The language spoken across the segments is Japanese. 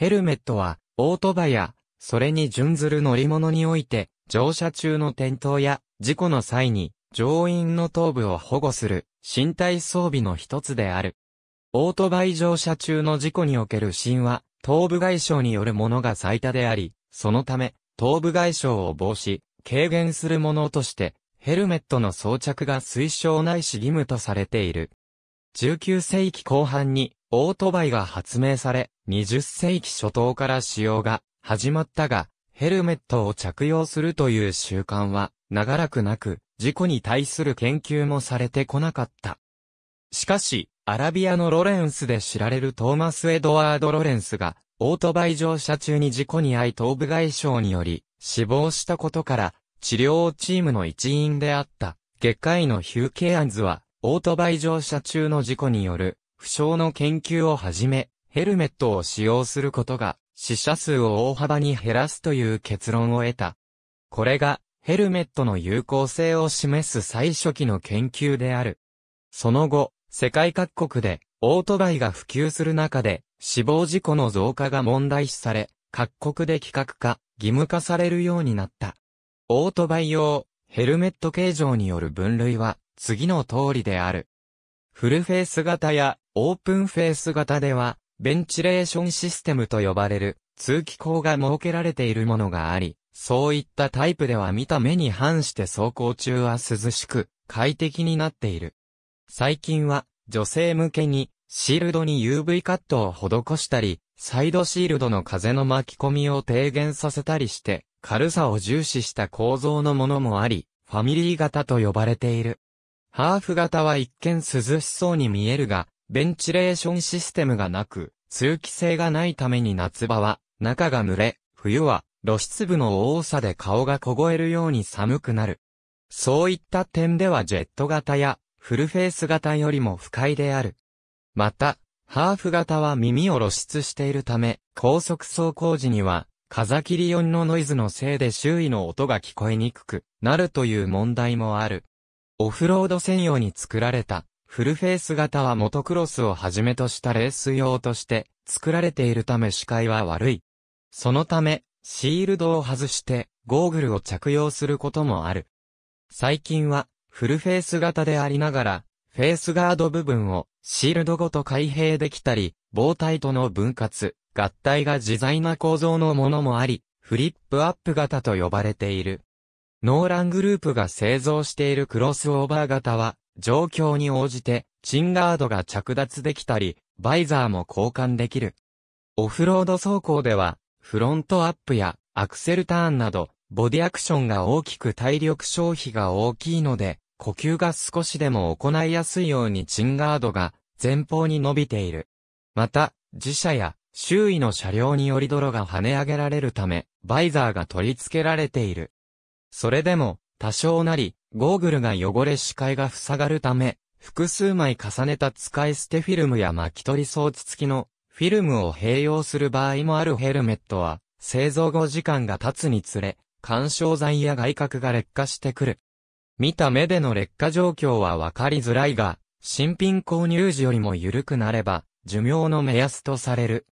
ヘルメットは、オートバイや、それに準ずる乗り物において、乗車中の転倒や、事故の際に、乗員の頭部を保護する、身体装備の一つである。オートバイ乗車中の事故における死因は、頭部外傷によるものが最多であり、そのため、頭部外傷を防止、軽減するものとして、ヘルメットの装着が推奨ないし義務とされている。19世紀後半に、オートバイが発明され、20世紀初頭から使用が始まったが、ヘルメットを着用するという習慣は長らくなく、事故に対する研究もされてこなかった。しかし、アラビアのロレンスで知られるトーマス・エドワード・ロレンスが、オートバイ乗車中に事故に遭い頭部外傷により、死亡したことから、治療チームの一員であった、外科医のヒュー・ケアンズは、オートバイ乗車中の事故による負傷の研究をはじめ、ヘルメットを使用することが、死者数を大幅に減らすという結論を得た。これが、ヘルメットの有効性を示す最初期の研究である。その後、世界各国で、オートバイが普及する中で、死亡事故の増加が問題視され、各国で規格化、義務化されるようになった。オートバイ用、ヘルメット形状による分類は、次の通りである。フルフェイス型やオープンフェース型では、ベンチレーションシステムと呼ばれる、通気口が設けられているものがあり、そういったタイプでは見た目に反して走行中は涼しく、快適になっている。最近は、女性向けに、シールドに UV カットを施したり、サイドシールドの風の巻き込みを低減させたりして、軽さを重視した構造のものもあり、ファミリー型と呼ばれている。ハーフ型は一見涼しそうに見えるが、ベンチレーションシステムがなく、通気性がないために夏場は、中が蒸れ、冬は、露出部の多さで顔が凍えるように寒くなる。そういった点ではジェット型や、フルフェイス型よりも不快である。また、ハーフ型は耳を露出しているため、高速走行時には、風切り音のノイズのせいで周囲の音が聞こえにくくなるという問題もある。オフロード専用に作られたフルフェイス型はモトクロスをはじめとしたレース用として作られているため視界は悪い。そのため、シールドを外してゴーグルを着用することもある。最近はフルフェイス型でありながら、フェイスガード部分をシールドごと開閉できたり、棒体との分割、合体が自在な構造のものもあり、フリップアップ型と呼ばれている。ノーラングループが製造しているクロスオーバー型は、状況に応じて、チンガードが着脱できたり、バイザーも交換できる。オフロード走行では、フロントアップやアクセルターンなど、ボディアクションが大きく体力消費が大きいので、呼吸が少しでも行いやすいようにチンガードが前方に伸びている。また、自社や周囲の車両により泥が跳ね上げられるため、バイザーが取り付けられている。それでも、多少なり、ゴーグルが汚れ視界が塞がるため、複数枚重ねた使い捨てフィルムや巻き取り装置付きのフィルムを併用する場合もあるヘルメットは、製造後時間が経つにつれ、干渉剤や外角が劣化してくる。見た目での劣化状況はわかりづらいが、新品購入時よりも緩くなれば、寿命の目安とされる。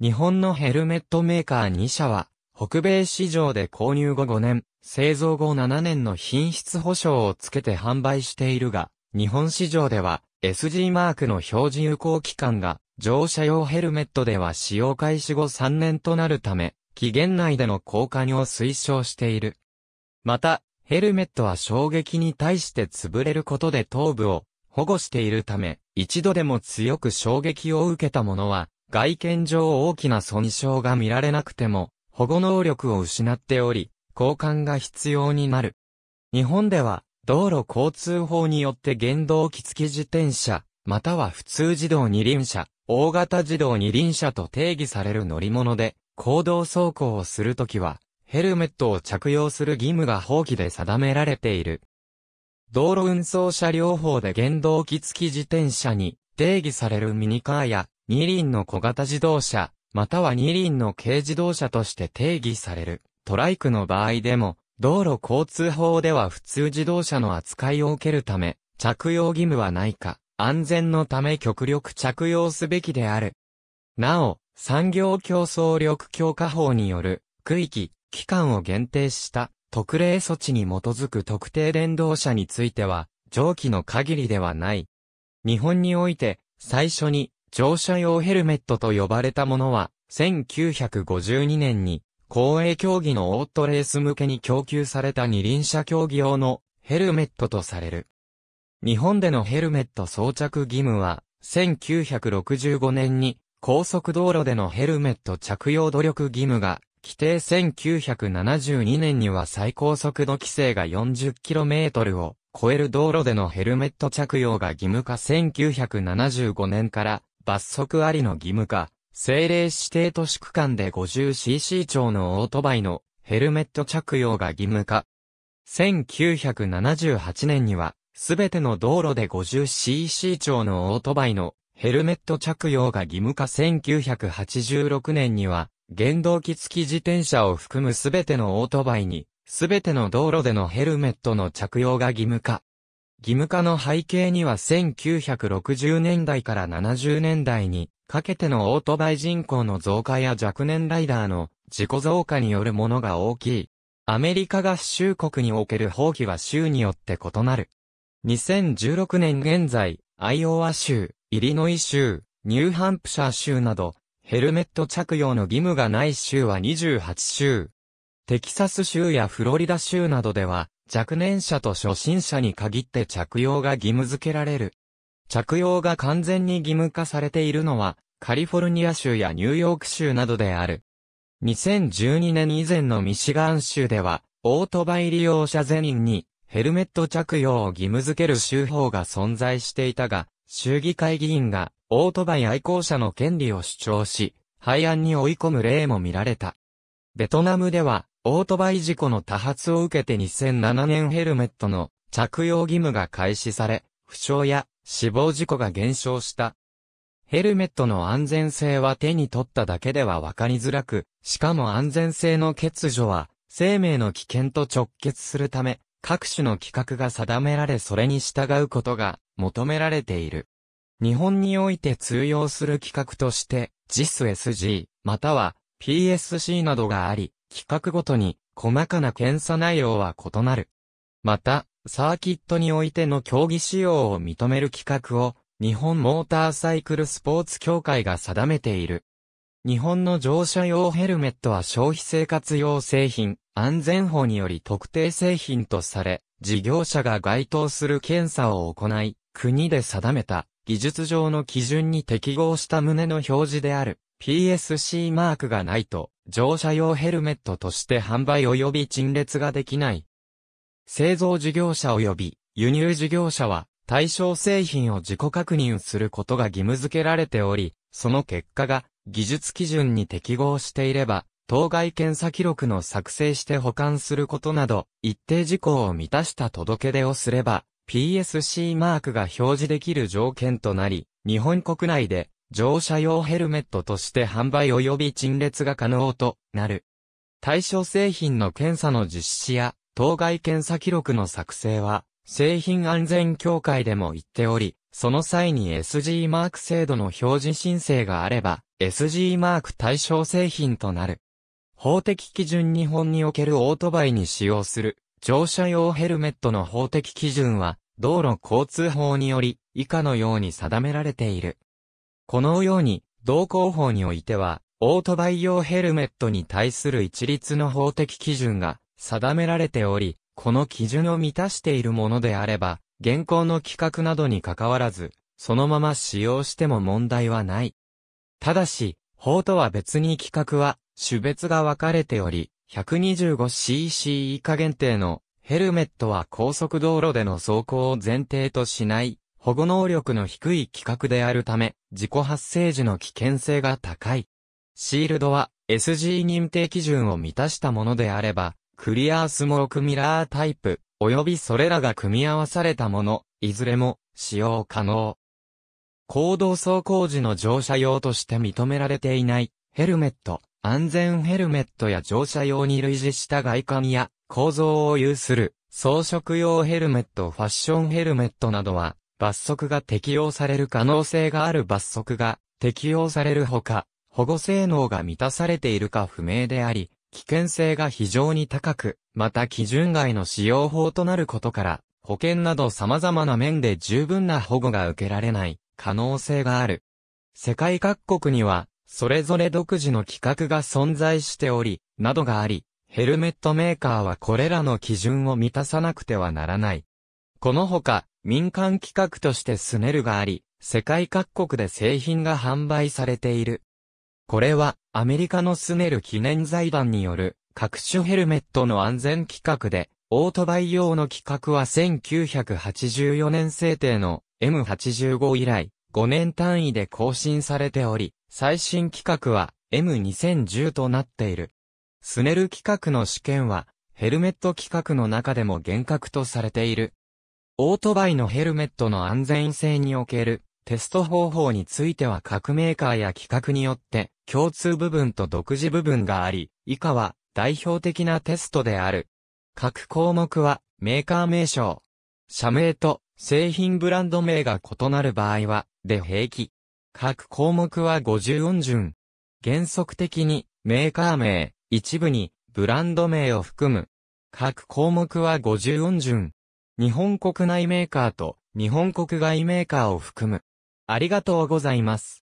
日本のヘルメットメーカー2社は、北米市場で購入後5年、製造後7年の品質保証をつけて販売しているが、日本市場では SG マークの表示有効期間が乗車用ヘルメットでは使用開始後3年となるため、期限内での交換を推奨している。また、ヘルメットは衝撃に対して潰れることで頭部を保護しているため、一度でも強く衝撃を受けた者は、外見上大きな損傷が見られなくても、保護能力を失っており、交換が必要になる。日本では、道路交通法によって原動機付き自転車、または普通自動二輪車、大型自動二輪車と定義される乗り物で、行動走行をするときは、ヘルメットを着用する義務が法規で定められている。道路運送車両法で原動機付き自転車に定義されるミニカーや二輪の小型自動車、または二輪の軽自動車として定義される。トライクの場合でも、道路交通法では普通自動車の扱いを受けるため、着用義務はないか、安全のため極力着用すべきである。なお、産業競争力強化法による、区域、期間を限定した特例措置に基づく特定電動車については、上記の限りではない。日本において、最初に乗車用ヘルメットと呼ばれたものは、1952年に公営競技のオートレース向けに供給された二輪車競技用のヘルメットとされる。日本でのヘルメット装着義務は、1965年に高速道路でのヘルメット着用努力義務が、規定1972年には最高速度規制が 40km を超える道路でのヘルメット着用が義務化1975年から罰則ありの義務化、政令指定都市区間で 50cc 超のオートバイのヘルメット着用が義務化。1978年には、すべての道路で 50cc 超のオートバイのヘルメット着用が義務化1986年には、原動機付き自転車を含むすべてのオートバイに、すべての道路でのヘルメットの着用が義務化。義務化の背景には1960年代から70年代にかけてのオートバイ人口の増加や若年ライダーの自己増加によるものが大きい。アメリカ合衆国における放棄は州によって異なる。2016年現在、アイオワ州、イリノイ州、ニューハンプシャー州など、ヘルメット着用の義務がない州は28州。テキサス州やフロリダ州などでは、若年者と初心者に限って着用が義務付けられる。着用が完全に義務化されているのは、カリフォルニア州やニューヨーク州などである。2012年以前のミシガン州では、オートバイ利用者全員にヘルメット着用を義務付ける州法が存在していたが、州議会議員がオートバイ愛好者の権利を主張し、廃案に追い込む例も見られた。ベトナムでは、オートバイ事故の多発を受けて2007年ヘルメットの着用義務が開始され、負傷や死亡事故が減少した。ヘルメットの安全性は手に取っただけではわかりづらく、しかも安全性の欠如は、生命の危険と直結するため、各種の規格が定められそれに従うことが求められている。日本において通用する規格として、JISSG、または PSC などがあり、規格ごとに細かな検査内容は異なる。また、サーキットにおいての競技使用を認める規格を、日本モーターサイクルスポーツ協会が定めている。日本の乗車用ヘルメットは消費生活用製品、安全法により特定製品とされ、事業者が該当する検査を行い、国で定めた技術上の基準に適合した旨の表示である PSC マークがないと乗車用ヘルメットとして販売及び陳列ができない。製造事業者及び輸入事業者は対象製品を自己確認することが義務付けられており、その結果が技術基準に適合していれば、当該検査記録の作成して保管することなど、一定事項を満たした届け出をすれば、PSC マークが表示できる条件となり、日本国内で乗車用ヘルメットとして販売及び陳列が可能となる。対象製品の検査の実施や当該検査記録の作成は、製品安全協会でも言っており、その際に SG マーク制度の表示申請があれば、SG マーク対象製品となる。法的基準日本におけるオートバイに使用する乗車用ヘルメットの法的基準は、道路交通法により、以下のように定められている。このように、道交法においては、オートバイ用ヘルメットに対する一律の法的基準が定められており、この基準を満たしているものであれば、現行の規格などに関わらず、そのまま使用しても問題はない。ただし、法とは別に規格は、種別が分かれており、125cc 以下限定のヘルメットは高速道路での走行を前提としない、保護能力の低い規格であるため、事故発生時の危険性が高い。シールドは SG 認定基準を満たしたものであれば、クリアースモークミラータイプ、及びそれらが組み合わされたもの、いずれも使用可能。行動走行時の乗車用として認められていないヘルメット、安全ヘルメットや乗車用に類似した外観や構造を有する装飾用ヘルメット、ファッションヘルメットなどは罰則が適用される可能性がある罰則が適用されるほか、保護性能が満たされているか不明であり、危険性が非常に高く、また基準外の使用法となることから、保険など様々な面で十分な保護が受けられない可能性がある。世界各国には、それぞれ独自の規格が存在しており、などがあり、ヘルメットメーカーはこれらの基準を満たさなくてはならない。このほか、民間規格としてスネルがあり、世界各国で製品が販売されている。これは、アメリカのスネル記念財団による、各種ヘルメットの安全規格で、オートバイ用の規格は1984年制定の M85 以来、5年単位で更新されており、最新規格は M2010 となっている。スネル規格の試験は、ヘルメット規格の中でも厳格とされている。オートバイのヘルメットの安全性におけるテスト方法については各メーカーや規格によって共通部分と独自部分があり、以下は代表的なテストである。各項目はメーカー名称、社名と製品ブランド名が異なる場合は、で平気。各項目は50音順。原則的にメーカー名、一部にブランド名を含む。各項目は50音順。日本国内メーカーと日本国外メーカーを含む。ありがとうございます。